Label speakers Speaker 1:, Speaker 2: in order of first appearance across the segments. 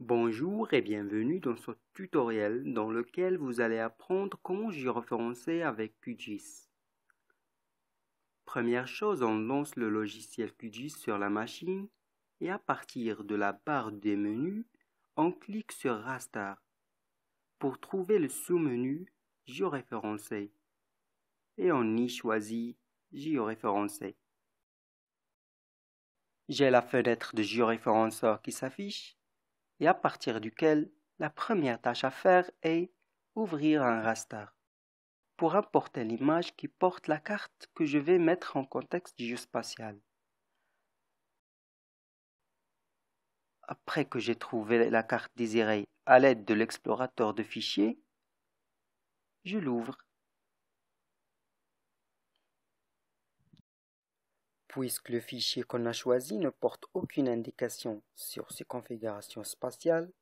Speaker 1: Bonjour et bienvenue dans ce tutoriel dans lequel vous allez apprendre comment géoréférencer avec QGIS. Première chose, on lance le logiciel QGIS sur la machine et à partir de la barre des menus, on clique sur Raster pour trouver le sous-menu Géoréférencer et on y choisit Géoréférencer. J'ai la fenêtre de géoréférenceur qui s'affiche et à partir duquel la première tâche à faire est ouvrir un raster pour importer l'image qui porte la carte que je vais mettre en contexte du jeu spatial. Après que j'ai trouvé la carte désirée à l'aide de l'explorateur de fichiers, je l'ouvre Puisque le fichier qu'on a choisi ne porte aucune indication sur ses configurations spatiales,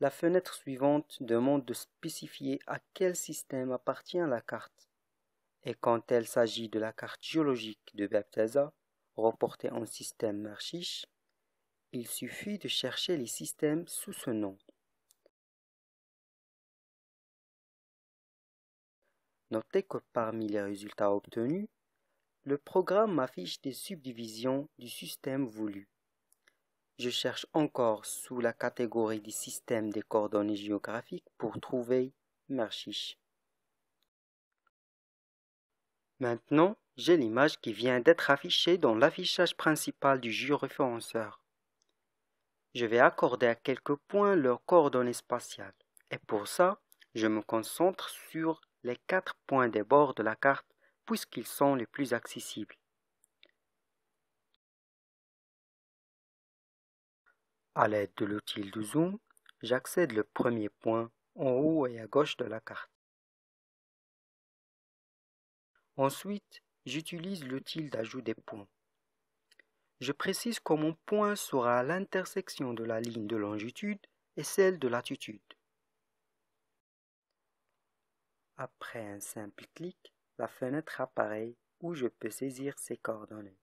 Speaker 1: la fenêtre suivante demande de spécifier à quel système appartient la carte. Et quand il s'agit de la carte géologique de Baptesa, reportée en système Marchiche, il suffit de chercher les systèmes sous ce nom. Notez que parmi les résultats obtenus, le programme m'affiche des subdivisions du système voulu. Je cherche encore sous la catégorie du système des coordonnées géographiques pour trouver Merchiche. Maintenant, j'ai l'image qui vient d'être affichée dans l'affichage principal du géoréférenceur. Je vais accorder à quelques points leurs coordonnées spatiales. Et pour ça, je me concentre sur les quatre points des bords de la carte puisqu'ils sont les plus accessibles. À l'aide de l'outil de zoom, j'accède le premier point
Speaker 2: en haut et
Speaker 1: à gauche de la carte. Ensuite, j'utilise l'outil d'ajout des points. Je précise que mon point sera à l'intersection de la ligne de longitude et celle de latitude. Après un simple clic, la fenêtre apparaît où je peux saisir ces coordonnées.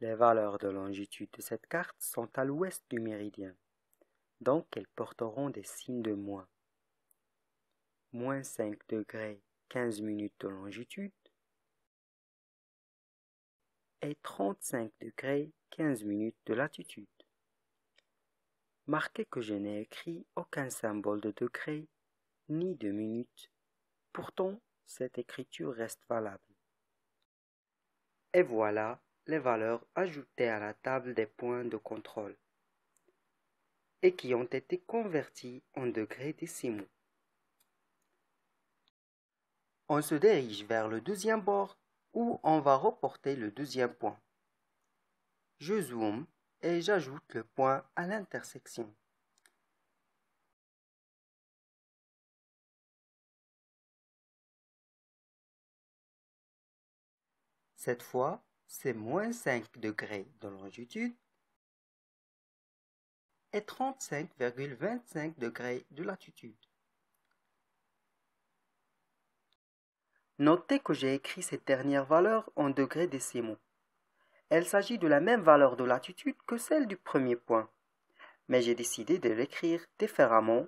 Speaker 1: Les valeurs de longitude de cette carte sont à l'ouest du méridien, donc elles porteront des signes de moins. Moins 5 degrés 15 minutes de longitude et 35 degrés 15 minutes de latitude. Marquez que je n'ai écrit aucun symbole de degré ni de minute. Pourtant, cette écriture reste valable. Et voilà les valeurs ajoutées à la table des points de contrôle et qui ont été converties en degrés décimaux. On se dirige vers le deuxième bord où on va reporter le deuxième point. Je zoome et j'ajoute le point à l'intersection. Cette fois, c'est moins 5 degrés de longitude et 35,25 degrés de latitude. Notez que j'ai écrit cette dernière valeur en degrés décimaux. Elle s'agit de la même valeur de latitude que celle du premier point, mais j'ai décidé de l'écrire différemment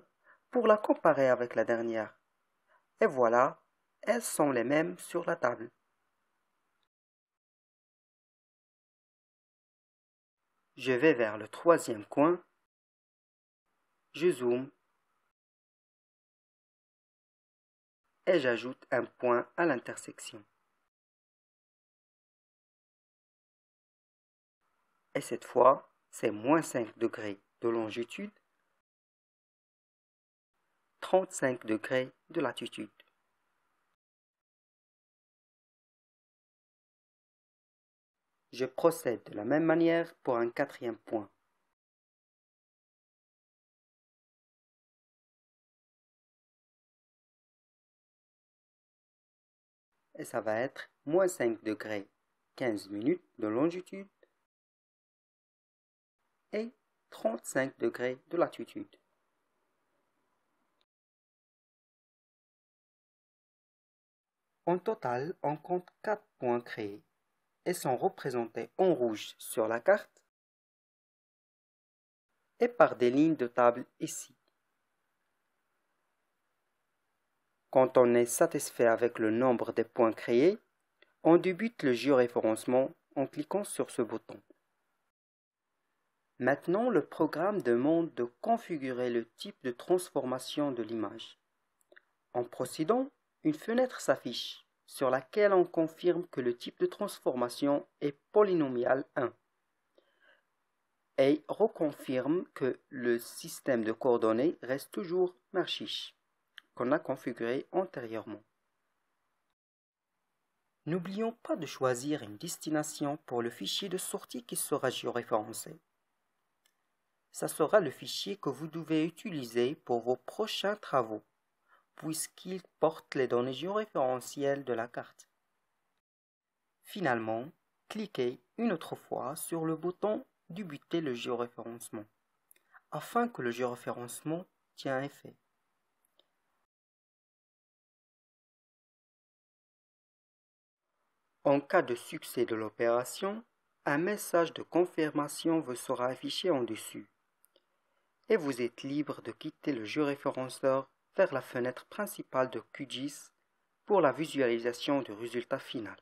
Speaker 1: pour la comparer avec la dernière. Et voilà, elles sont les mêmes sur la table.
Speaker 2: Je vais vers le troisième coin. Je zoome. Et j'ajoute un point à l'intersection. Et cette fois, c'est moins 5 degrés de longitude, 35 degrés de latitude. Je procède de la même manière pour un quatrième point. Et ça va être moins
Speaker 1: 5 degrés, 15 minutes de longitude et 35 degrés de latitude.
Speaker 2: En total, on compte 4
Speaker 1: points créés et sont représentés en rouge sur la carte et par des lignes de table ici. Quand on est satisfait avec le nombre des points créés, on débute le géoréférencement en cliquant sur ce bouton. Maintenant, le programme demande de configurer le type de transformation de l'image. En procédant, une fenêtre s'affiche sur laquelle on confirme que le type de transformation est polynomial 1 et reconfirme que le système de coordonnées reste toujours Marchiche qu'on a configuré antérieurement. N'oublions pas de choisir une destination pour le fichier de sortie qui sera géoréférencé. Ça sera le fichier que vous devez utiliser pour vos prochains travaux puisqu'il porte les données géoréférentielles de la carte. Finalement, cliquez une autre fois sur le bouton Débuter le géoréférencement afin que le géoréférencement tienne effet. En cas de succès de l'opération, un message de confirmation vous sera affiché en dessus et vous êtes libre de quitter le géoréférenceur vers la fenêtre principale de QGIS pour la visualisation du résultat final.